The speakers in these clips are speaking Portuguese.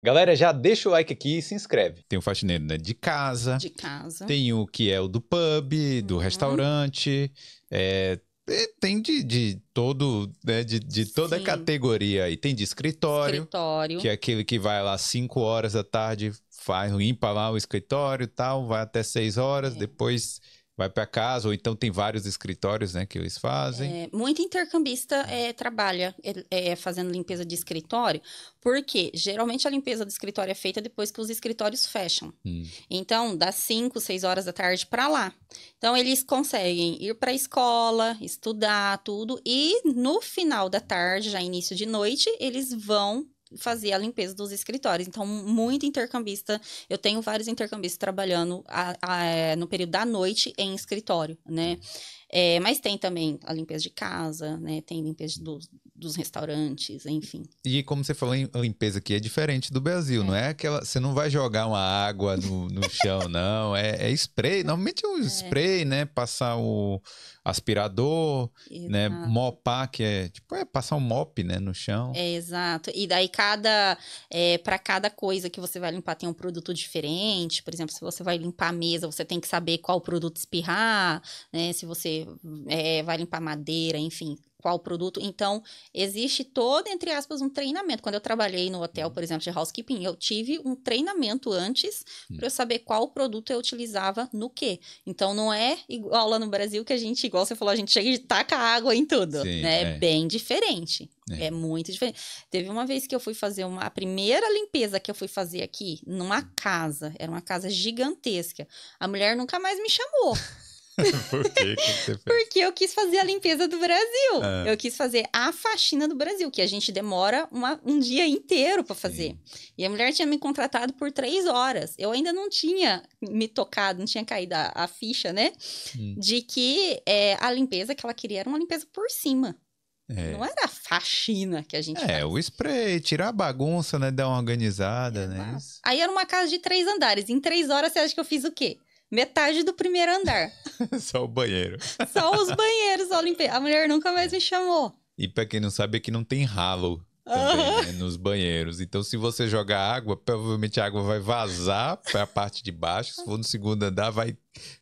Galera, já deixa o like aqui e se inscreve. Tem o faxineiro, né? De casa. De casa. Tem o que é o do pub, do uhum. restaurante. É, tem de, de todo, né? De, de toda Sim. categoria aí. Tem de escritório. Escritório. Que é aquele que vai lá 5 horas da tarde, faz, limpa lá o escritório e tal, vai até 6 horas, é. depois vai para casa, ou então tem vários escritórios né, que eles fazem. É, muito intercambista é, trabalha é, é, fazendo limpeza de escritório, porque geralmente a limpeza do escritório é feita depois que os escritórios fecham. Hum. Então, das 5, 6 horas da tarde para lá. Então, eles conseguem ir para a escola, estudar, tudo, e no final da tarde, já início de noite, eles vão fazia a limpeza dos escritórios. Então, muito intercambista. Eu tenho vários intercambistas trabalhando a, a, no período da noite em escritório, né? É, mas tem também a limpeza de casa, né? Tem limpeza do, dos restaurantes, enfim. E como você falou a limpeza aqui, é diferente do Brasil, é. não é aquela. Você não vai jogar uma água no, no chão, não. É, é, spray. É. Normalmente é um é. spray, né? Passar o aspirador, né, exato. né? Mopar, que é tipo, é passar um mop, né? No chão. É, exato. E daí cada. É, para cada coisa que você vai limpar tem um produto diferente. Por exemplo, se você vai limpar a mesa, você tem que saber qual produto espirrar, né? Se você vai limpar madeira, enfim qual produto. Então, existe todo, entre aspas, um treinamento. Quando eu trabalhei no hotel, uhum. por exemplo, de housekeeping, eu tive um treinamento antes hum. para eu saber qual produto eu utilizava no quê. Então, não é igual lá no Brasil que a gente, igual você falou, a gente chega e taca água em tudo. Sim, né? É. é. bem diferente. É. é. muito diferente. Teve uma vez que eu fui fazer uma. A primeira limpeza que eu fui fazer aqui, numa hum. casa, era uma casa gigantesca. A mulher nunca mais me chamou. Por que, que você fez? Porque eu quis fazer a limpeza do Brasil. Ah. Eu quis fazer a faxina do Brasil, que a gente demora uma, um dia inteiro para fazer. Sim. E a mulher tinha me contratado por três horas. Eu ainda não tinha me tocado, não tinha caído a, a ficha, né? Hum. De que é, a limpeza que ela queria era uma limpeza por cima. É. Não era a faxina que a gente. É, faz. o spray, tirar a bagunça, né? Dar uma organizada, é, né? Aí era uma casa de três andares. Em três horas você acha que eu fiz o quê? metade do primeiro andar. Só o banheiro. Só os banheiros eu limpei. A mulher nunca mais me chamou. E pra quem não sabe, aqui não tem ralo também, né, nos banheiros. Então, se você jogar água, provavelmente a água vai vazar para a parte de baixo. Se for no segundo andar, vai,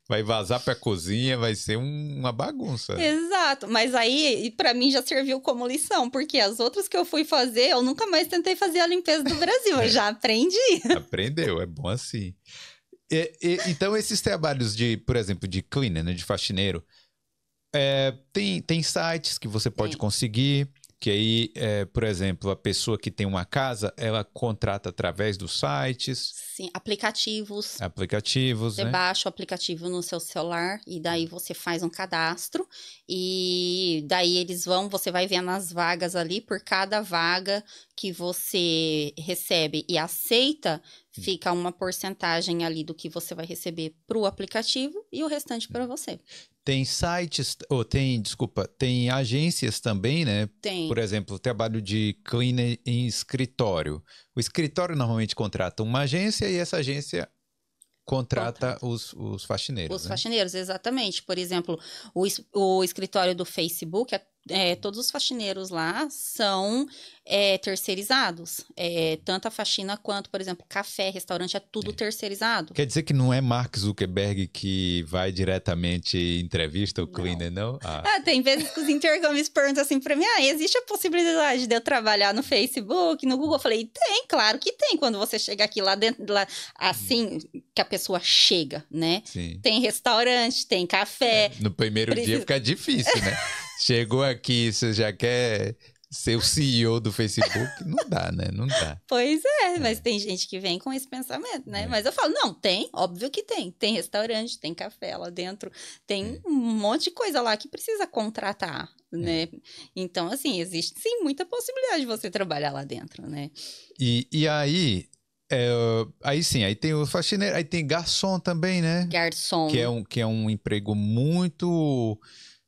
vai vazar para a cozinha, vai ser um, uma bagunça. Exato. Mas aí, para mim, já serviu como lição, porque as outras que eu fui fazer, eu nunca mais tentei fazer a limpeza do Brasil. Eu é. já aprendi. Aprendeu, é bom assim. E, e, então, esses trabalhos de, por exemplo, de cleaner, né, de faxineiro, é, tem, tem sites que você pode tem. conseguir, que aí, é, por exemplo, a pessoa que tem uma casa, ela contrata através dos sites sim aplicativos. Aplicativos, você né? baixa o aplicativo no seu celular e daí hum. você faz um cadastro e daí eles vão, você vai vendo as vagas ali por cada vaga que você recebe e aceita, hum. fica uma porcentagem ali do que você vai receber para o aplicativo e o restante para hum. você. Tem sites, ou tem, desculpa, tem agências também, né? Tem. Por exemplo, trabalho de cleaner em escritório. O escritório normalmente contrata uma agência, agência e essa agência contrata, Os, os faxineiros. Os né? faxineiros, exatamente. Por exemplo, o, o escritório do Facebook, é, todos os faxineiros lá são é, terceirizados. É, tanto a faxina quanto, por exemplo, café, restaurante, é tudo é. terceirizado. Quer dizer que não é Mark Zuckerberg que vai diretamente e entrevista o cleaner, não? não? Ah. Ah, tem vezes que os intercâmbios perguntam assim para mim, ah, existe a possibilidade de eu trabalhar no Facebook, no Google? Eu falei, tem, claro que tem, quando você chega aqui lá dentro, lá, assim hum. que a pessoa chega, né? Sim. Tem restaurante, tem café. É, no primeiro dia fica difícil, né? Chegou aqui, você já quer ser o CEO do Facebook? Não dá, né? Não dá. Pois é, é. mas tem gente que vem com esse pensamento, né? É. Mas eu falo, não, tem, óbvio que tem. Tem restaurante, tem café lá dentro, tem é. um monte de coisa lá que precisa contratar, né? É. Então, assim, existe sim muita possibilidade de você trabalhar lá dentro, né? E, e aí, é, aí sim, aí tem o faxineiro, aí tem garçom também, né? Garçom. Que é um, que é um emprego muito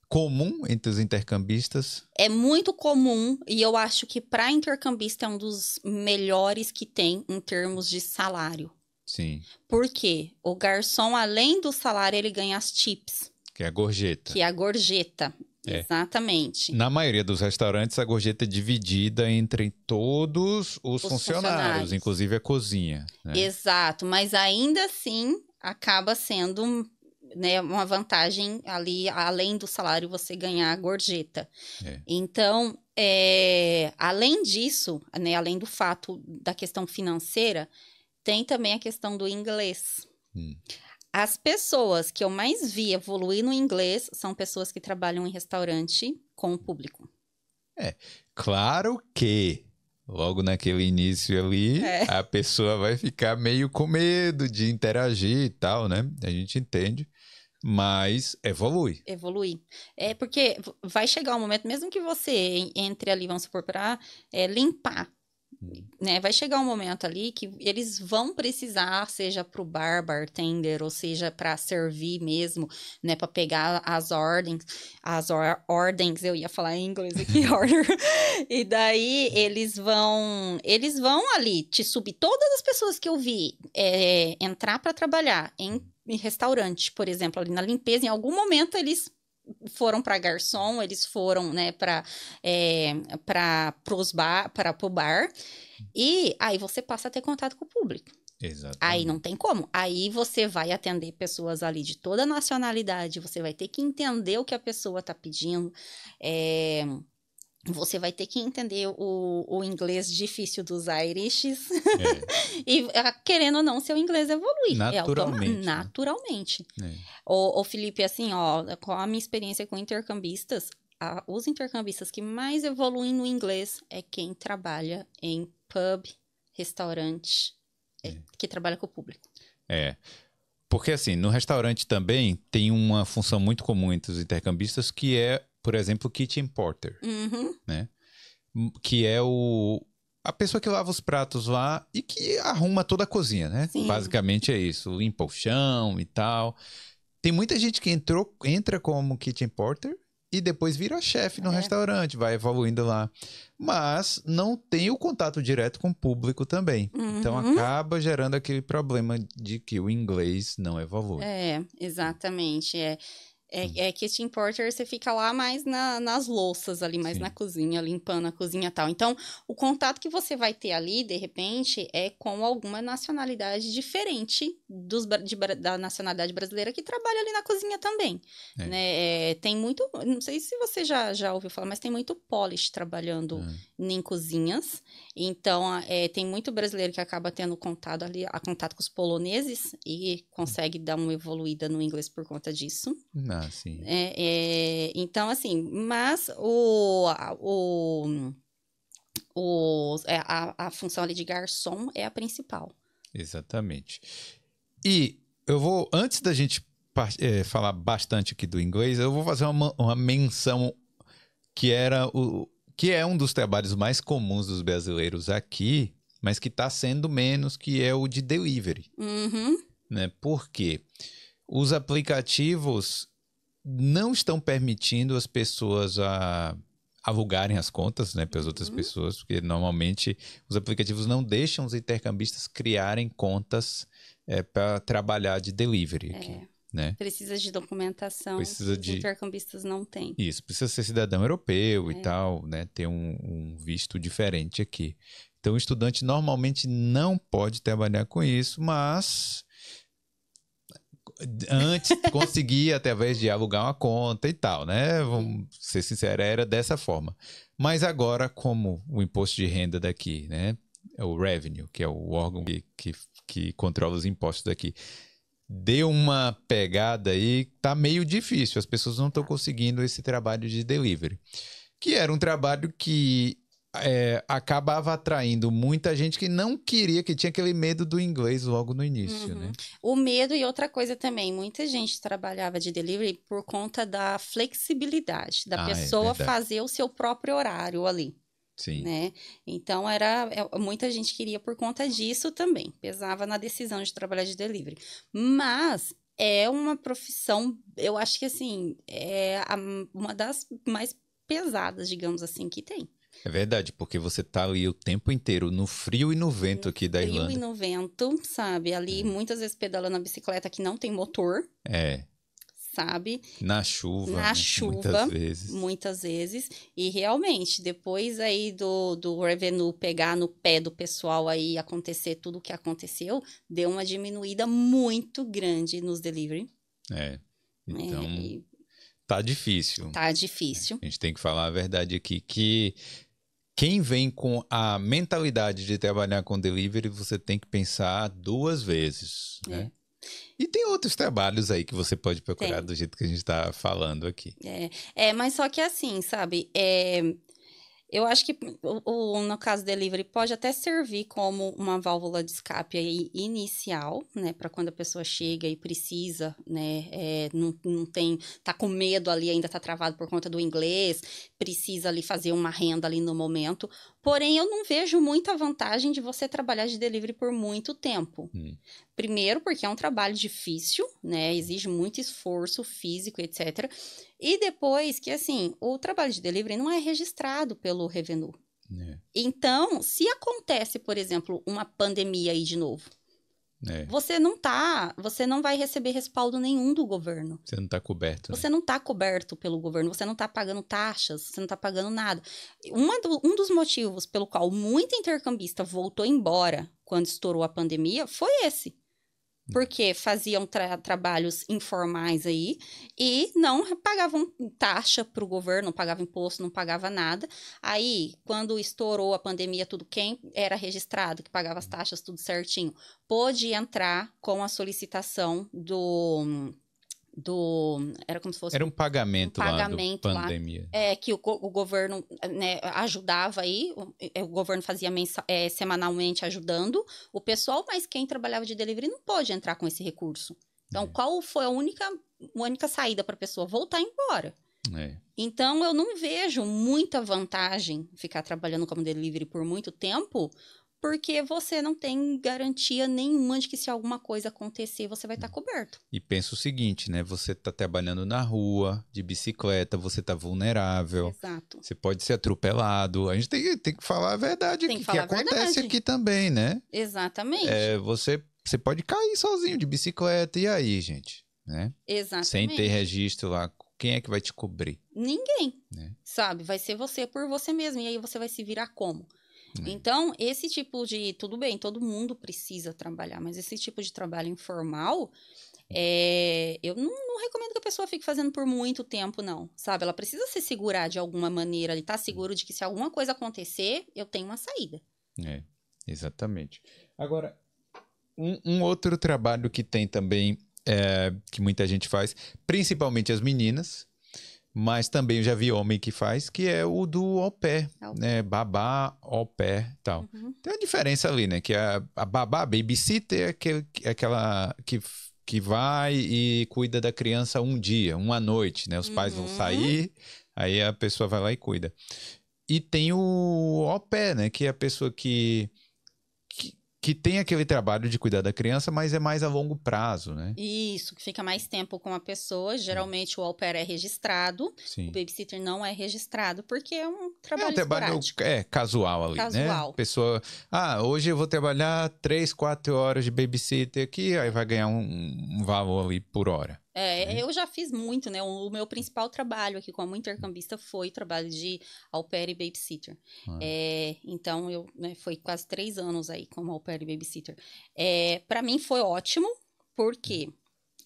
comum entre os intercambistas? É muito comum e eu acho que para intercambista é um dos melhores que tem em termos de salário. Sim. Porque o garçom, além do salário, ele ganha as tips. Que é a gorjeta. Que é a gorjeta. É. Exatamente. Na maioria dos restaurantes, a gorjeta é dividida entre todos os, os funcionários, funcionários, inclusive a cozinha. Né? Exato, mas ainda assim acaba sendo né, uma vantagem ali, além do salário, você ganhar a gorjeta. É. Então, é, além disso, né, além do fato da questão financeira, tem também a questão do inglês. Hum. As pessoas que eu mais vi evoluir no inglês são pessoas que trabalham em restaurante com o público. É, claro que logo naquele início ali, é. a pessoa vai ficar meio com medo de interagir e tal, né? A gente entende. Mas evolui. Evolui. É porque vai chegar um momento, mesmo que você entre ali, vamos supor, para é, limpar uhum. né, vai chegar um momento ali que eles vão precisar, seja para o bar, bartender, ou seja para servir mesmo, né, para pegar as ordens, as or ordens, eu ia falar em inglês aqui, order. e daí eles vão, eles vão ali te subir todas as pessoas que eu vi é, entrar para trabalhar em em restaurante, por exemplo, ali na limpeza, em algum momento eles foram para garçom, eles foram né, para é, para bar, para pro bar e aí você passa a ter contato com o público. Exatamente. Aí não tem como. Aí você vai atender pessoas ali de toda nacionalidade, você vai ter que entender o que a pessoa está pedindo. É, você vai ter que entender o, o inglês difícil dos Irishes. É. e ah, querendo ou não, seu inglês evolui. É né? Naturalmente. É Naturalmente. É. O, o, Felipe, assim, ó, com a minha experiência com intercambistas, a, os intercambistas que mais evoluem no inglês é quem trabalha em pub, restaurante, é. é. que trabalha com o público. É. Porque assim, no restaurante também tem uma função muito comum entre os intercambistas que é por exemplo, kitchen porter, uhum. né? Que é o a pessoa que lava os pratos lá e que arruma toda a cozinha, né? Sim. Basicamente é isso, limpa o chão e tal. Tem muita gente que entrou, entra como kitchen porter e depois vira chefe no é. restaurante, vai evoluindo lá. Mas não tem o contato direto com o público também. Então uhum. Então acaba gerando aquele problema de que o inglês não evolui. É, exatamente. É. É, hum. é, que este Porter você fica lá mais na, nas louças ali, mais Sim. na cozinha, limpando a cozinha e tal. Então, o contato que você vai ter ali, de repente, é com alguma nacionalidade diferente dos, de, da nacionalidade brasileira que trabalha ali na cozinha também. É. Né? É, tem muito, não sei se você já, já ouviu falar, mas tem muito polish trabalhando é. em cozinhas. Então, é, tem muito brasileiro que acaba tendo contato ali, a contato com os poloneses e hum. consegue dar uma evoluída no inglês por conta disso. Não. Ah, sim. É, é, então, assim, mas o. o é, a, a função ali de garçom é a principal. Exatamente. E eu vou, antes da gente é, falar bastante aqui do inglês, eu vou fazer uma, uma menção que era o que é um dos trabalhos mais comuns dos brasileiros aqui, mas que está sendo menos, que é o de delivery. Uhum. Né? Por quê? Os aplicativos não estão permitindo as pessoas a avulgarem as contas né, para as outras uhum. pessoas, porque normalmente os aplicativos não deixam os intercambistas criarem contas é, para trabalhar de delivery. É. Aqui, né? Precisa de documentação. Precisa de... Os intercambistas não têm. Isso, precisa ser cidadão europeu é. e tal, né? Ter um, um visto diferente aqui. Então, o estudante normalmente não pode trabalhar com isso, mas antes conseguia, através de alugar uma conta e tal, né? Vamos ser sinceros, era dessa forma. Mas agora, como o imposto de renda daqui, né? É o revenue, que é o órgão que, que, que controla os impostos daqui, deu uma pegada aí, tá meio difícil. As pessoas não estão conseguindo esse trabalho de delivery. Que era um trabalho que é, acabava atraindo muita gente que não queria, que tinha aquele medo do inglês logo no início, né? uhum. né? O medo e outra coisa também, muita gente trabalhava de delivery por conta da flexibilidade, da ah, é pessoa é fazer o seu próprio horário ali. Sim. Né? Então era é, muita gente queria por conta disso também, pesava na decisão de trabalhar de delivery. Mas é uma profissão, eu acho que assim, é uma das mais pesadas, digamos assim, que tem. É verdade, porque você tá ali o tempo inteiro, no frio e no vento aqui da Ilha. Irlanda. Frio e no vento, sabe? Ali é. muitas vezes pedala na bicicleta que não tem motor. É. Sabe? Na chuva. Na né? chuva. Muitas vezes. Muitas vezes. E realmente, depois aí do, do Revenue pegar no pé do pessoal aí, acontecer tudo o que aconteceu, deu uma diminuída muito grande nos delivery. É. Então... É, Tá difícil. Tá difícil. A gente tem que falar a verdade aqui que quem vem com a mentalidade de trabalhar com delivery, você tem que pensar duas vezes, é. né? E tem outros trabalhos aí que você pode procurar tem. do jeito que a gente está falando aqui. É, é, mas só que assim, sabe? É, eu acho que o, no caso delivery pode até servir como uma válvula de escape inicial, né, para quando a pessoa chega e precisa, né, é, não, não tem, tá com medo ali, ainda tá travado por conta do inglês, precisa ali fazer uma renda ali no momento. Porém, eu não vejo muita vantagem de você trabalhar de delivery por muito tempo. Hum. Primeiro, porque é um trabalho difícil, né, exige muito esforço físico, etc. E depois que, assim, o trabalho de delivery não é registrado pelo Revenu. É. Então, se acontece, por exemplo, uma pandemia aí de novo, é. Você não tá, você não vai receber respaldo nenhum do governo. Você não está coberto. Né? Você não está coberto pelo governo, você não está pagando taxas, você não está pagando nada. Do, um dos motivos pelo qual muito intercambista voltou embora quando estourou a pandemia foi esse porque faziam tra trabalhos informais aí e não pagavam taxa para o governo, não pagava imposto, não pagava nada. Aí, quando estourou a pandemia, tudo quem era registrado, que pagava as taxas tudo certinho, pôde entrar com a solicitação do do. Era como se fosse. Era um pagamento, um pagamento lá, do lá, pandemia. É, que o, o governo né, ajudava aí, o, é, o governo fazia mensa, é, semanalmente ajudando o pessoal, mas quem trabalhava de delivery não pode entrar com esse recurso. Então, é. qual foi a única, a única saída para a pessoa? Voltar embora. É. Então, eu não vejo muita vantagem ficar trabalhando como delivery por muito tempo, porque você não tem garantia nenhuma de que se alguma coisa acontecer, você vai estar tá coberto. E pensa o seguinte, né? Você está trabalhando na rua, de bicicleta, você está vulnerável. Exato. Você pode ser atropelado. A gente tem, tem que falar a verdade tem aqui, que, que acontece verdade. aqui também, né? Exatamente. É, você, você pode cair sozinho de bicicleta, e aí, gente? Né? Exatamente. Sem ter registro lá quem é que vai te cobrir? Ninguém. Né? Sabe? Vai ser você por você mesmo. E aí você vai se virar como? É. Então, esse tipo de. Tudo bem, todo mundo precisa trabalhar, mas esse tipo de trabalho informal. É, eu não, não, recomendo que a pessoa fique fazendo por muito tempo, não. Sabe? Ela precisa se segurar de alguma maneira, ele tá hum. seguro de que se alguma coisa acontecer, eu tenho uma saída. É, exatamente. Agora, um, um outro trabalho que tem também, é, que muita gente faz, principalmente as meninas, mas também eu já vi homem que faz, que é o do au pair, au é né? Babá, au pair tal. Uhum. Tem uma diferença ali, né? Que a, a babá, babysitter, é, é aquela que, que vai e cuida da criança um dia, uma noite, né? Os pais uhum. vão sair, aí a pessoa vai lá e cuida. E tem o au pair, né? Que é a pessoa que que tem aquele trabalho de cuidar da criança, mas é mais a longo prazo, né? Isso, que fica mais tempo com a pessoa. Geralmente é. o au pair é registrado, Sim. o babysitter não é registrado, porque é um trabalho É um trabalho é, casual ali, né? casual. né? Pessoa, ah, hoje eu vou trabalhar três, quatro horas de babysitter aqui, aí vai ganhar um, um valor ali por hora. É, eu já fiz muito, né? O meu principal trabalho aqui como intercambista foi o trabalho de au pair e babysitter. Ah. É, então, eu né, foi quase três anos aí como au pair e babysitter. É, para mim foi ótimo, porque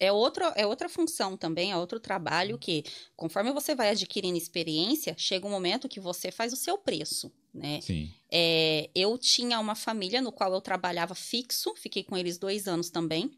é, outro, é outra função também, é outro trabalho que, conforme você vai adquirindo experiência, chega um momento que você faz o seu preço, né? Sim. É, eu tinha uma família no qual eu trabalhava fixo, fiquei com eles dois anos também.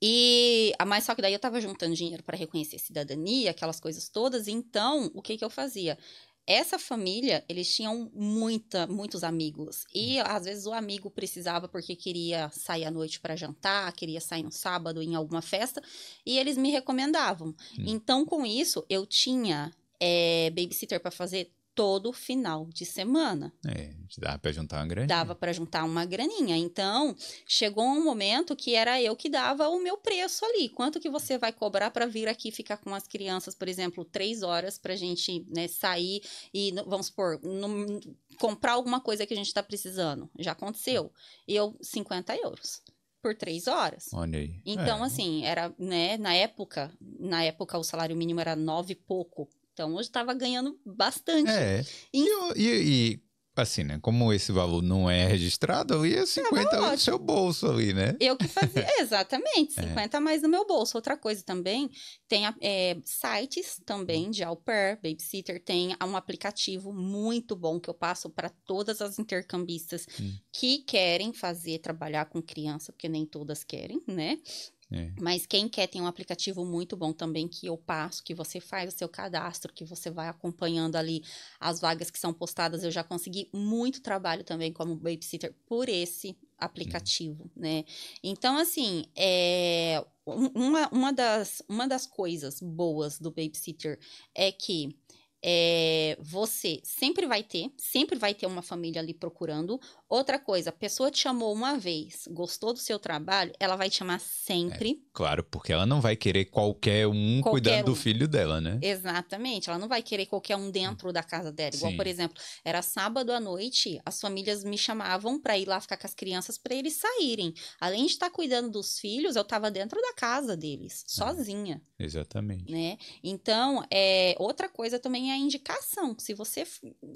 E, a mais só que daí eu tava juntando dinheiro para reconhecer cidadania, aquelas coisas todas. Então, o que que eu fazia? Essa família, eles tinham muita, muitos amigos. E hum. às vezes o amigo precisava porque queria sair à noite para jantar, queria sair no sábado em alguma festa, e eles me recomendavam. Hum. Então, com isso, eu tinha é, babysitter para fazer todo final de semana. É, dava para juntar uma graninha. Dava para juntar uma graninha. Então, chegou um momento que era eu que dava o meu preço ali. Quanto que você vai cobrar para vir aqui ficar com as crianças, por exemplo, três horas para a gente né, sair e, vamos supor, no, comprar alguma coisa que a gente está precisando? Já aconteceu. Eu, 50 euros por três horas. Olha aí. Então, é. assim, era, né, na época, na época o salário mínimo era nove e pouco então eu estava ganhando bastante. É. E, e, e, assim, né? Como esse valor não é registrado, eu ia 50 é no seu bolso ali, né? Eu que fazia, exatamente, 50 é. mais no meu bolso. Outra coisa também, tem é, sites também de au pair, babysitter, tem um aplicativo muito bom que eu passo para todas as intercambistas hum. que querem fazer, trabalhar com criança, porque nem todas querem, né? É. Mas quem quer tem um aplicativo muito bom também que eu passo, que você faz o seu cadastro, que você vai acompanhando ali as vagas que são postadas. Eu já consegui muito trabalho também como babysitter por esse aplicativo, uhum. né? Então, assim, é, uma, uma, das, uma das coisas boas do babysitter é que é, você sempre vai ter, sempre vai ter uma família ali procurando, Outra coisa, a pessoa te chamou uma vez, gostou do seu trabalho, ela vai te chamar é, sempre. É, claro, porque ela não vai querer qualquer um qualquer cuidando um. do filho dela, né? Exatamente, ela não vai querer qualquer um hum. dentro da casa dela. Igual, Sim. por exemplo, era sábado à noite, as famílias me chamavam para ir lá ficar com as crianças para eles saírem. Além de estar cuidando dos filhos, eu estava dentro da casa deles, é. sozinha. exatamente. Né? Então, é, outra coisa também é a indicação. Se você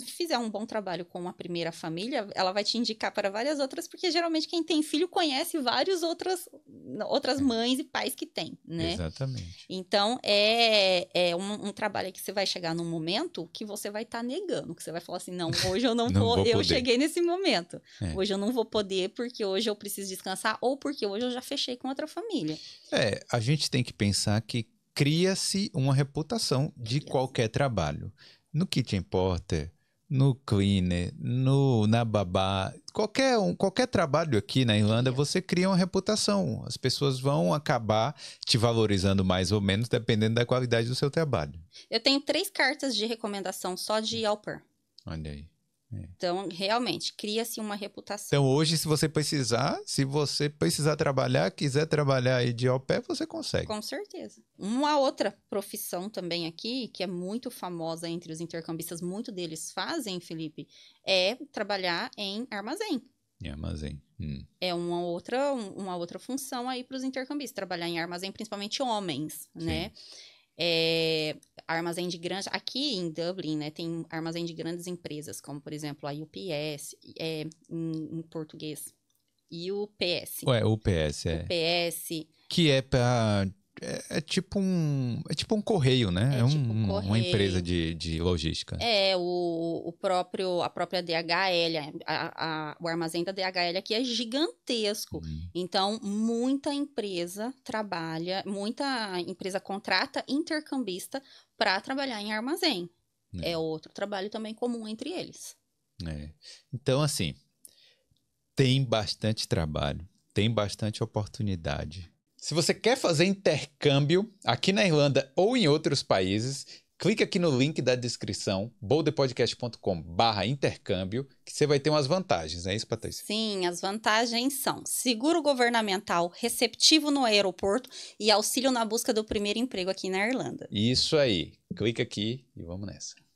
fizer um bom trabalho com a primeira família, ela vai te indicar para várias outras, porque geralmente quem tem filho conhece várias outras, outras mães e pais que tem, né? Exatamente. Então, é, é um, um trabalho que você vai chegar num momento que você vai estar tá negando, que você vai falar assim, não, hoje eu não, não vou, vou eu cheguei nesse momento. É. Hoje eu não vou poder porque hoje eu preciso descansar ou porque hoje eu já fechei com outra família. É, a gente tem que pensar que cria-se uma reputação de qualquer trabalho. No que te importa no cleaner, no, na babá, qualquer, um, qualquer trabalho aqui na Irlanda, é. você cria uma reputação. As pessoas vão acabar te valorizando mais ou menos, dependendo da qualidade do seu trabalho. Eu tenho três cartas de recomendação só de Alper. Hum. Olha aí. É. Então, realmente, cria-se uma reputação. Então, hoje, se você precisar, se você precisar trabalhar, quiser trabalhar aí de ao pé, você consegue. Com certeza. Uma outra profissão também aqui, que é muito famosa entre os intercambistas, muito deles fazem, Felipe, é trabalhar em armazém. Em armazém. Hum. É uma outra, uma outra função aí para os intercambistas, trabalhar em armazém, principalmente homens, Sim. né? é, armazém de grandes. Aqui em Dublin, né, tem armazém de grandes empresas, como por exemplo a UPS, é, em, em português. UPS. o Ué, é. UPS. Que é para é, é, tipo um é tipo um correio, né? É, é um, tipo um correio. uma empresa de, de logística. É o, o próprio a própria DHL, a, a, o armazém da DHL aqui é gigantesco. Hum. Então muita empresa trabalha, muita empresa contrata intercambista para trabalhar em armazém. É. é outro trabalho também comum entre eles. É. Então assim tem bastante trabalho, tem bastante oportunidade se você quer fazer intercâmbio aqui na Irlanda ou em outros países, clique aqui no link da descrição, boldepodcast.com barra intercâmbio, que você vai ter umas vantagens, não é isso, Patrícia? Sim, as vantagens são seguro governamental, receptivo no aeroporto e auxílio na busca do primeiro emprego aqui na Irlanda. Isso aí, clica aqui e vamos nessa.